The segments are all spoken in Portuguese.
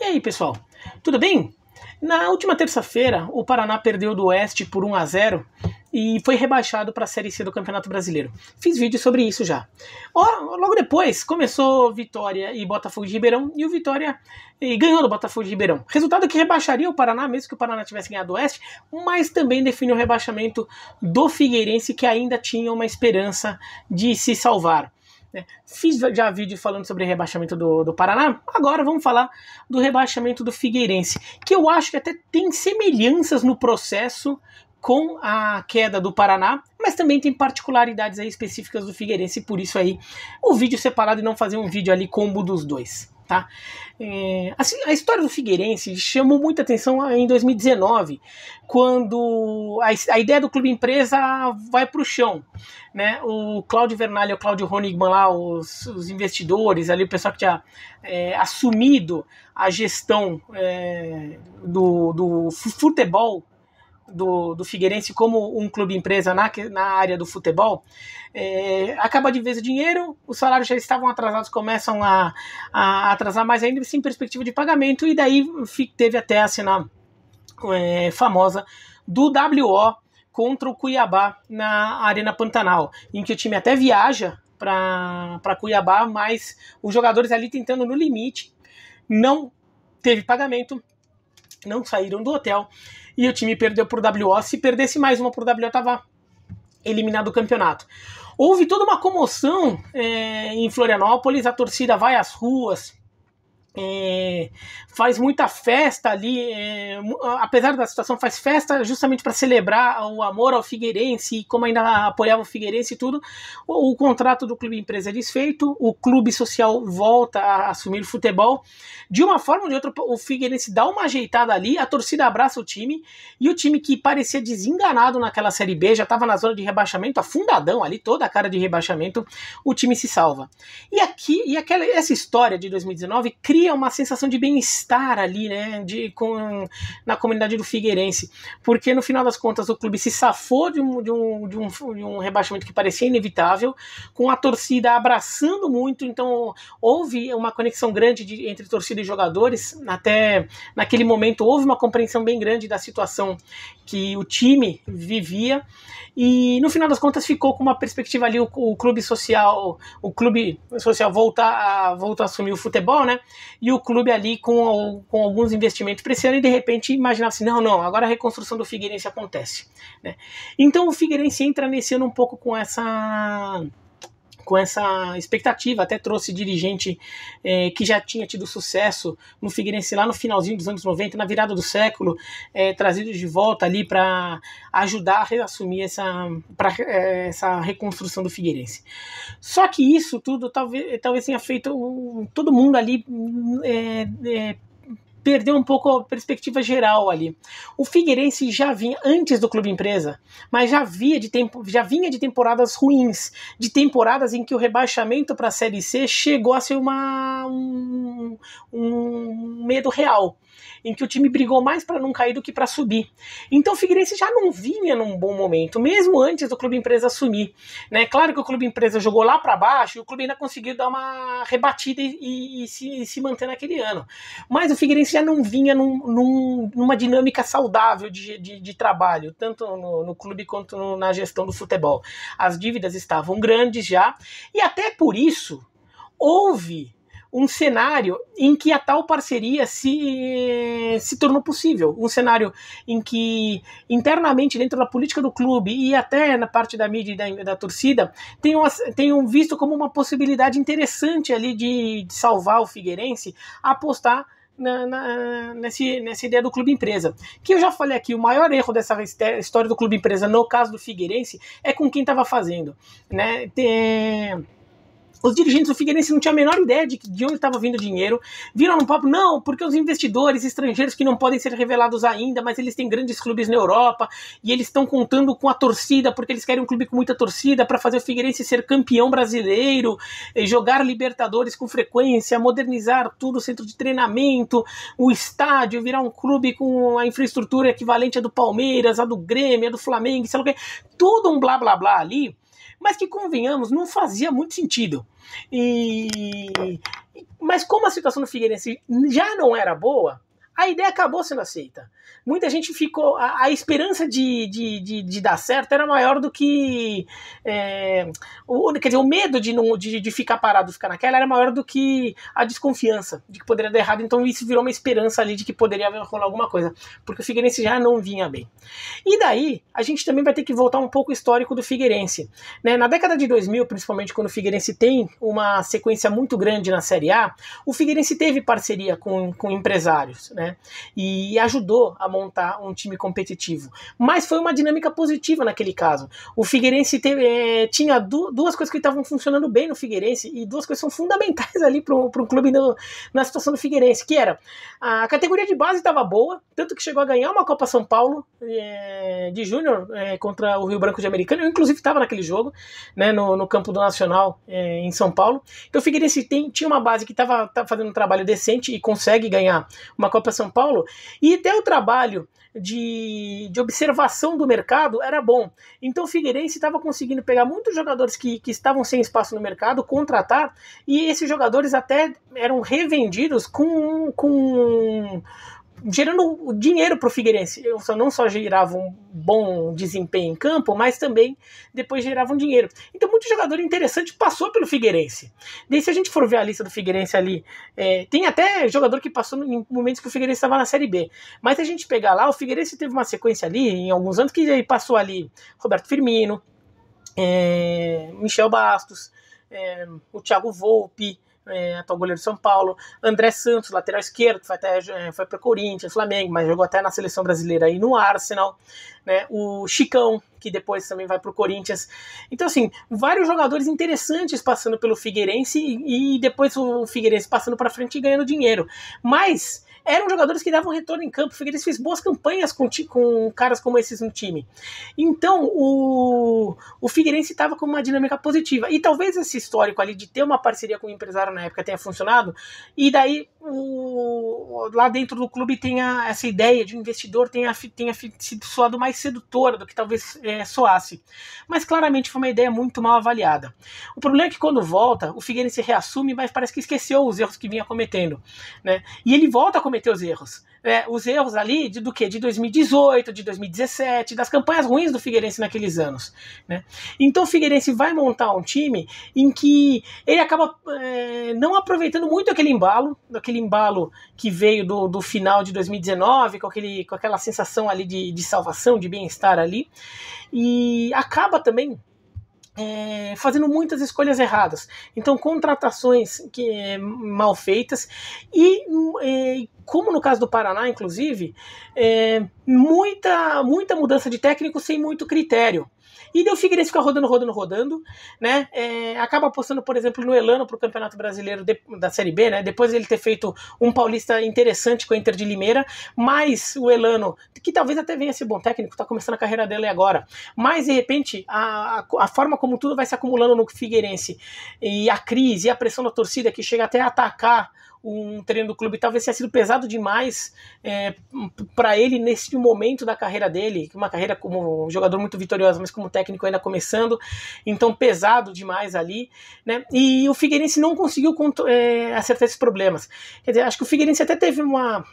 E aí, pessoal? Tudo bem? Na última terça-feira, o Paraná perdeu do Oeste por 1 a 0 e foi rebaixado para a Série C do Campeonato Brasileiro. Fiz vídeo sobre isso já. Logo depois começou Vitória e Botafogo de Ribeirão e o Vitória ganhou do Botafogo de Ribeirão. Resultado que rebaixaria o Paraná, mesmo que o Paraná tivesse ganhado o Oeste, mas também definiu o rebaixamento do Figueirense, que ainda tinha uma esperança de se salvar. Né? Fiz já vídeo falando sobre rebaixamento do, do Paraná, agora vamos falar do rebaixamento do Figueirense, que eu acho que até tem semelhanças no processo com a queda do Paraná, mas também tem particularidades específicas do Figueirense, por isso aí o vídeo separado e não fazer um vídeo ali combo dos dois tá? É, assim, a história do Figueirense chamou muita atenção em 2019, quando a, a ideia do clube empresa vai para o chão. Né? O Cláudio Vernalha o Cláudio Honigman lá, os, os, investidores ali, o pessoal que tinha é, assumido a gestão é, do, do futebol do, do Figueirense como um clube empresa na, na área do futebol, é, acaba de vez o dinheiro, os salários já estavam atrasados, começam a, a atrasar mais ainda, sem assim, perspectiva de pagamento, e daí teve até a cena é, famosa do WO contra o Cuiabá na Arena Pantanal, em que o time até viaja para Cuiabá, mas os jogadores ali tentando no limite, não teve pagamento, não saíram do hotel e o time perdeu por WO. Se perdesse mais uma por WO, tava eliminado do campeonato. Houve toda uma comoção é, em Florianópolis, a torcida vai às ruas, é, faz muita festa ali, é, apesar da situação, faz festa justamente para celebrar o amor ao Figueirense e como ainda apoiava o Figueirense e tudo. O, o contrato do clube empresa é desfeito, o clube social volta a assumir o futebol. De uma forma ou de outra, o Figueirense dá uma ajeitada ali, a torcida abraça o time e o time que parecia desenganado naquela Série B, já estava na zona de rebaixamento, afundadão ali, toda a cara de rebaixamento, o time se salva. E aqui, e aquela, essa história de 2019 cria cria é uma sensação de bem-estar ali, né, de, com, na comunidade do Figueirense, porque no final das contas o clube se safou de um, de um, de um, de um rebaixamento que parecia inevitável, com a torcida abraçando muito, então houve uma conexão grande de, entre torcida e jogadores, até naquele momento houve uma compreensão bem grande da situação que o time vivia, e no final das contas ficou com uma perspectiva ali, o, o clube social, o clube social voltar a, voltar a assumir o futebol, né, e o clube ali com, com alguns investimentos para esse ano e de repente imaginar assim, não, não, agora a reconstrução do Figueirense acontece. Né? Então o Figueirense entra nesse ano um pouco com essa com essa expectativa. Até trouxe dirigente é, que já tinha tido sucesso no Figueirense lá no finalzinho dos anos 90, na virada do século, é, trazido de volta ali para ajudar a reassumir essa, pra, é, essa reconstrução do Figueirense. Só que isso tudo talvez, talvez tenha feito todo mundo ali é, é, perdeu um pouco a perspectiva geral ali. O Figueirense já vinha antes do clube empresa, mas já via de tempo, já vinha de temporadas ruins, de temporadas em que o rebaixamento para a Série C chegou a ser uma um, um medo real em que o time brigou mais para não cair do que para subir. Então o Figueirense já não vinha num bom momento, mesmo antes do Clube Empresa assumir. Né? Claro que o Clube Empresa jogou lá para baixo e o clube ainda conseguiu dar uma rebatida e, e, se, e, se, manter naquele ano. Mas o Figueirense já não vinha num, num, numa dinâmica saudável de, de, de trabalho, tanto no, no clube quanto no, na gestão do futebol. As dívidas estavam grandes já, e até por isso houve um cenário em que a tal parceria se, se tornou possível. Um cenário em que, internamente, dentro da política do clube e até na parte da mídia e da, da torcida, tenham, tenham visto como uma possibilidade interessante ali de, de salvar o Figueirense apostar na, na, nesse, nessa ideia do clube empresa. Que eu já falei aqui, o maior erro dessa história do clube empresa, no caso do Figueirense, é com quem estava fazendo. Né? Tem os dirigentes do Figueirense não tinham a menor ideia de, de onde estava vindo o dinheiro. Viram no papo, não, porque os investidores estrangeiros que não podem ser revelados ainda, mas eles têm grandes clubes na Europa e eles estão contando com a torcida, porque eles querem um clube com muita torcida para fazer o Figueirense ser campeão brasileiro, eh, jogar Libertadores com frequência, modernizar tudo, o centro de treinamento, o estádio, virar um clube com a infraestrutura equivalente à do Palmeiras, à do Grêmio, à do Flamengo, sei lá o que. Tudo um blá blá blá ali mas que, convenhamos, não fazia muito sentido. E, mas como a situação do Figueirense já não era boa, a ideia acabou sendo aceita. Muita gente ficou. A, a esperança de, de, de, de, dar certo era maior do que. É, o, quer dizer, o medo de, não, de, de ficar parado, ficar naquela, era maior do que a desconfiança de que poderia dar errado. Então isso virou uma esperança ali de que poderia rolar alguma coisa. Porque o Figueirense já não vinha bem. E daí, a gente também vai ter que voltar um pouco o histórico do Figueirense. Né? Na década de 2000, principalmente quando o Figueirense tem uma sequência muito grande na Série A, o Figueirense teve parceria com, com empresários. Né? E ajudou a montar um time competitivo. Mas foi uma dinâmica positiva naquele caso. O Figueirense teve, eh, é, tinha du duas coisas que estavam funcionando bem no Figueirense e duas coisas são fundamentais ali para um clube no, na situação do Figueirense, que era a categoria de base estava boa, tanto que chegou a ganhar uma Copa São Paulo é, de Júnior é, contra o Rio Branco de Americana. Eu, inclusive, estava naquele jogo, né, no, no campo do Nacional em São Paulo. Então o Figueirense tem, tinha uma base que estava tá fazendo um trabalho decente e consegue ganhar uma Copa para São Paulo, e até o trabalho de, de observação do mercado era bom. Então o Figueirense estava conseguindo pegar muitos jogadores que, que estavam sem espaço no mercado, contratar, e esses jogadores até eram revendidos com, com gerando dinheiro para o Figueirense. Não só gerava um bom desempenho em campo, mas também depois gerava dinheiro. Então, muito jogador interessante passou pelo Figueirense. Daí, se a gente for ver a lista do Figueirense ali, é, tem até jogador que passou em momentos que o Figueirense estava na Série B. Mas se a gente pegar lá, o Figueirense teve uma sequência ali, em alguns anos, que passou ali Roberto Firmino, é, Michel Bastos, é, o Thiago Volpe, é, atual goleiro de São Paulo. André Santos, lateral esquerdo, que foi, até, é, foi para Corinthians, Flamengo, mas jogou até na seleção brasileira Aí no Arsenal. Né? O Chicão, que depois também vai para o Corinthians. Então, assim, vários jogadores interessantes passando pelo Figueirense e, e depois o Figueirense passando para frente e ganhando dinheiro. Mas eram jogadores que davam retorno em campo. O Figueirense fez boas campanhas com, com caras como esses no time. Então, o, o Figueirense estava com uma dinâmica positiva. E talvez esse histórico ali de ter uma parceria com o empresário na época tenha funcionado, e daí o, lá dentro do clube tenha essa ideia de um investidor tenha, tenha sido soado mais sedutora do que talvez é, soasse. Mas claramente foi uma ideia muito mal avaliada. O problema é que quando volta, o Figueirense reassume, mas parece que esqueceu os erros que vinha cometendo. Né? E ele volta a cometer os erros. É, os erros ali de, do que? De 2018, de 2017, das campanhas ruins do Figueirense naqueles anos. Né? Então o Figueirense vai montar um time em que ele acaba é, não aproveitando muito aquele embalo, aquele embalo que veio do, do final de 2019, com, aquele, com aquela sensação ali de, de salvação, de bem-estar ali, e acaba também é, fazendo muitas escolhas erradas. Então, contratações que, é, mal feitas e é, como no caso do Paraná, inclusive, é, muita, muita mudança de técnico sem muito critério. E deu o Figueirense ficar rodando, rodando, rodando, né? É, acaba apostando, por exemplo, no Elano para o Campeonato Brasileiro de, da Série B, né? Depois ele ter feito um paulista interessante com o Inter de Limeira, mas o Elano, que talvez até venha ser bom técnico, está começando a carreira dele agora, mas de repente a, a, forma como tudo vai se acumulando no Figueirense e a crise, e a pressão da torcida que chega até a atacar um treino do clube talvez tenha sido pesado demais é, para ele nesse momento da carreira dele, uma carreira como um jogador muito vitorioso, mas como técnico ainda começando, então pesado demais ali, né? E o Figueirense não conseguiu é, acertar esses problemas. Quer dizer, acho que o Figueirense até teve uma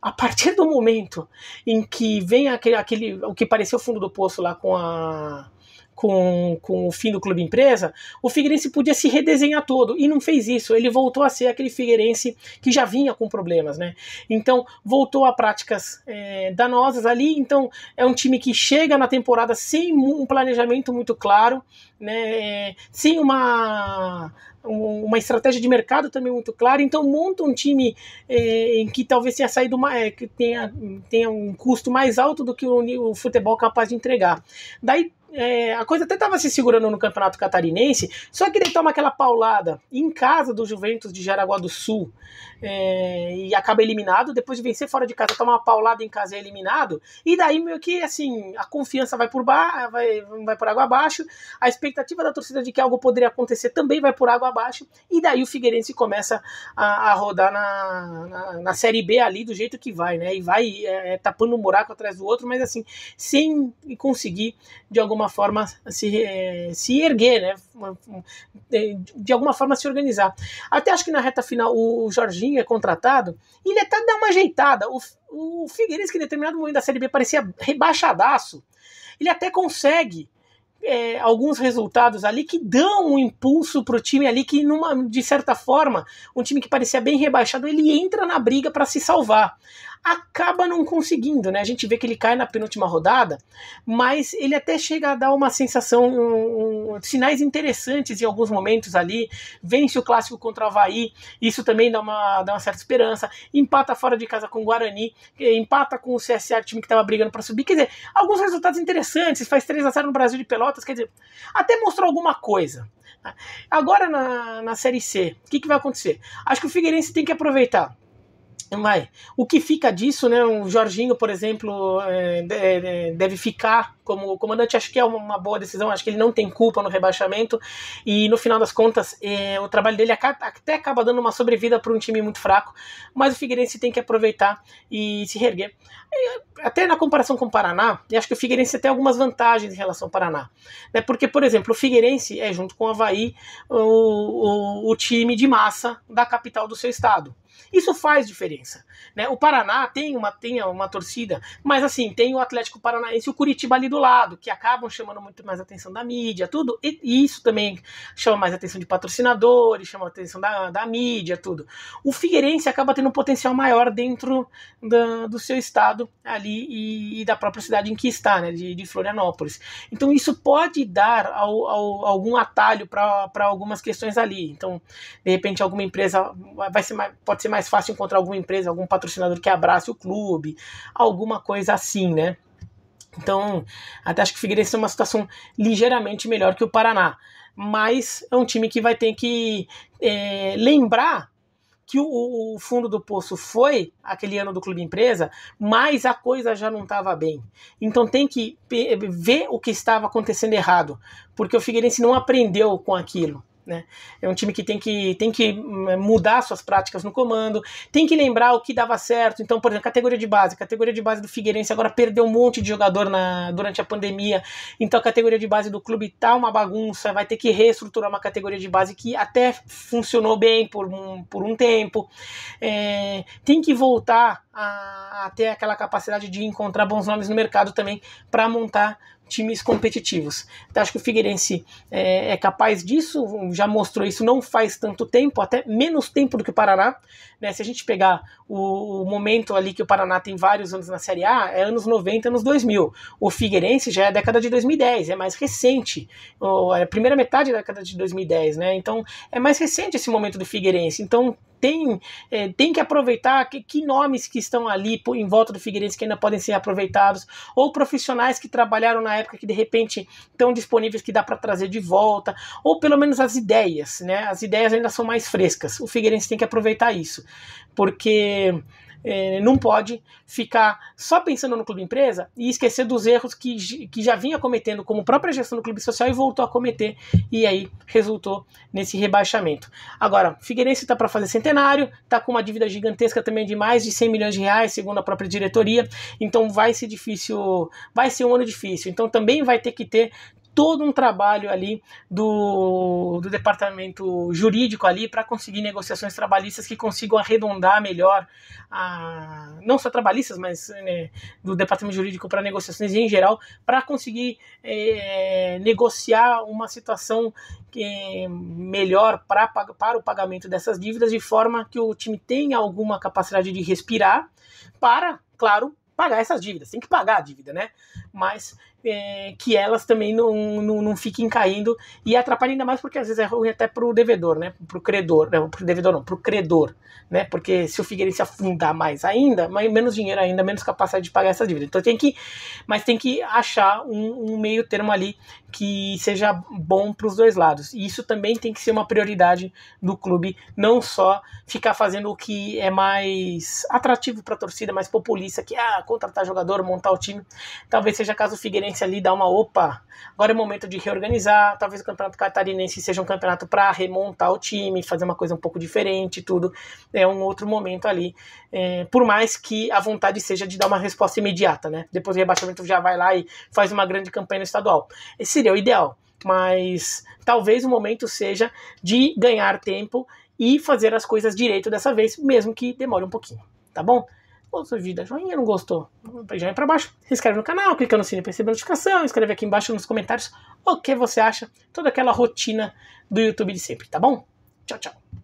a partir do momento em que vem aquele, aquele o que pareceu o fundo do poço lá com a com, com o fim do clube empresa, o Figueirense podia se redesenhar todo e não fez isso. Ele voltou a ser aquele Figueirense que já vinha com problemas, né? Então voltou a práticas é, danosas ali. Então é um time que chega na temporada sem um planejamento muito claro, né? É, sem uma uma estratégia de mercado também muito clara. Então monta um time é, em que talvez tenha saído uma, é, que tenha, tenha um custo mais alto do que o, o futebol capaz de entregar. Daí é, a coisa até estava se segurando no campeonato catarinense, só que ele toma aquela paulada em casa do Juventus de Jaraguá do Sul é, e acaba eliminado. Depois de vencer fora de casa, toma uma paulada em casa e é eliminado. E daí meio que assim a confiança vai por ba vai, vai por água abaixo. A expectativa da torcida de que algo poderia acontecer também vai por água abaixo, e daí o Figueirense começa a, a rodar na, na, na, Série B ali do jeito que vai, né? E vai é, é tapando um buraco atrás do outro, mas assim, sem conseguir de alguma forma se, é, se erguer, né? É, de alguma forma se organizar. Até acho que na reta final o Jorginho é contratado, e ele até dá uma ajeitada. O, o Figueirense, que em determinado momento da Série B parecia rebaixadaço, ele até consegue é, alguns resultados ali que dão um impulso para o time ali que, numa, de certa forma, um time que parecia bem rebaixado, ele entra na briga para se salvar acaba não conseguindo, né? A gente vê que ele cai na penúltima rodada, mas ele até chega a dar uma sensação, um, um, sinais interessantes em alguns momentos ali. Vence o clássico contra o Havaí, isso também dá uma, dá uma certa esperança. Empata fora de casa com o Guarani, empata com o CSA, time que estava brigando para subir. Quer dizer, alguns resultados interessantes, faz 3 a 0 no Brasil de Pelotas, quer dizer, até mostrou alguma coisa. Agora na, na Série C, o que, que vai acontecer? Acho que o Figueirense tem que aproveitar vai. O que fica disso, né? O Jorginho, por exemplo, é, é, deve ficar como comandante. Acho que é uma boa decisão. Acho que ele não tem culpa no rebaixamento. E no final das contas, é, o trabalho dele até acaba dando uma sobrevida para um time muito fraco. Mas o Figueirense tem que aproveitar e se reerguer. Até na comparação com o Paraná, acho que o Figueirense tem algumas vantagens em relação ao Paraná. Né? Porque, por exemplo, o Figueirense é, junto com o Havaí, o, o, o time de massa da capital do seu estado. Isso faz diferença. Né? O Paraná tem uma, tem uma torcida, mas assim, tem o Atlético Paranaense e o Curitiba ali do lado, que acabam chamando muito mais atenção da mídia, tudo. E, e isso também chama mais atenção de patrocinadores, chama atenção da, da mídia, tudo. O Figueirense acaba tendo um potencial maior dentro da, do seu estado ali e, e, da própria cidade em que está, né, de, de Florianópolis. Então isso pode dar ao, ao, algum atalho para algumas questões ali. Então, de repente, alguma empresa vai ser mais, pode ser mais fácil encontrar alguma empresa, algum patrocinador que abrace o clube, alguma coisa assim, né? Então, até acho que o Figueirense é uma situação ligeiramente melhor que o Paraná. Mas é um time que vai ter que é, lembrar que o, o, fundo do poço foi aquele ano do clube empresa, mas a coisa já não estava bem. Então tem que ver o que estava acontecendo errado, porque o Figueirense não aprendeu com aquilo. Né? É um time que tem, que tem que hum, é, mudar suas práticas no comando, tem que lembrar o que dava certo. Então, por exemplo, categoria de base. categoria de base do Figueirense agora perdeu um monte de jogador na, durante a pandemia. Então, a categoria de base do clube está uma bagunça, vai ter que reestruturar uma categoria de base que até funcionou bem por um, por um tempo. É, tem que voltar a, a ter aquela capacidade de encontrar bons nomes no mercado também para montar times competitivos. Então, acho que o Figueirense é, é capaz disso, já mostrou isso não faz tanto tempo, até menos tempo do que o Paraná. Né? Se a gente pegar o, o, momento ali que o Paraná tem vários anos na Série A, é anos 90, anos 2000. O Figueirense já é a década de 2010, é mais recente. é a primeira metade da década de 2010, né? Então é mais recente esse momento do Figueirense. Então tem, é, tem que aproveitar que, que, nomes que estão ali em volta do Figueirense que ainda podem ser aproveitados, ou profissionais que trabalharam na época que de repente estão disponíveis que dá para trazer de volta, ou pelo menos as ideias, né? As ideias ainda são mais frescas. O Figueirense tem que aproveitar isso porque é, não pode ficar só pensando no clube empresa e esquecer dos erros que, que já vinha cometendo como própria gestão do clube social e voltou a cometer e aí resultou nesse rebaixamento. Agora, Figueirense está para fazer centenário, está com uma dívida gigantesca também de mais de 100 milhões de reais, segundo a própria diretoria, então vai ser difícil, vai ser um ano difícil. Então também vai ter que ter todo um trabalho ali do, do departamento jurídico ali para conseguir negociações trabalhistas que consigam arredondar melhor a, não só trabalhistas, mas né, do departamento jurídico para negociações em geral, para conseguir é, negociar uma situação que, eh, melhor pra, para o pagamento dessas dívidas, de forma que o time tenha alguma capacidade de respirar para, claro, pagar essas dívidas, tem que pagar a dívida, né? Mas é, que elas também não, não, não, fiquem caindo e atrapalha ainda mais porque às vezes é ruim até pro devedor, né? Pro credor, não, pro devedor não, pro credor, né? Porque se o Figueirense afundar mais ainda, mais, menos dinheiro ainda, menos capacidade de pagar essa dívida. Então tem que, mas tem que achar um, um meio termo ali que seja bom para os dois lados. E isso também tem que ser uma prioridade do clube, não só ficar fazendo o que é mais atrativo para a torcida, mais populista, que ah, contratar jogador, montar o time. Talvez seja caso o Figueirense ali dá uma opa. Agora é momento de reorganizar. Talvez o campeonato catarinense seja um campeonato para remontar o time, fazer uma coisa um pouco diferente, tudo. É um outro momento ali. É, por mais que a vontade seja de dar uma resposta imediata, né? Depois do rebaixamento já vai lá e faz uma grande campanha no estadual. Esse seria o ideal. Mas talvez o momento seja de ganhar tempo e fazer as coisas direito dessa vez, mesmo que demore um pouquinho. Tá bom? Poxa vida, joinha, não gostou? Joinha é pra baixo. Se inscreve no canal, clica no sininho para receber notificação, escreve aqui embaixo nos comentários o que você acha, toda aquela rotina do YouTube de sempre, tá bom? Tchau, tchau.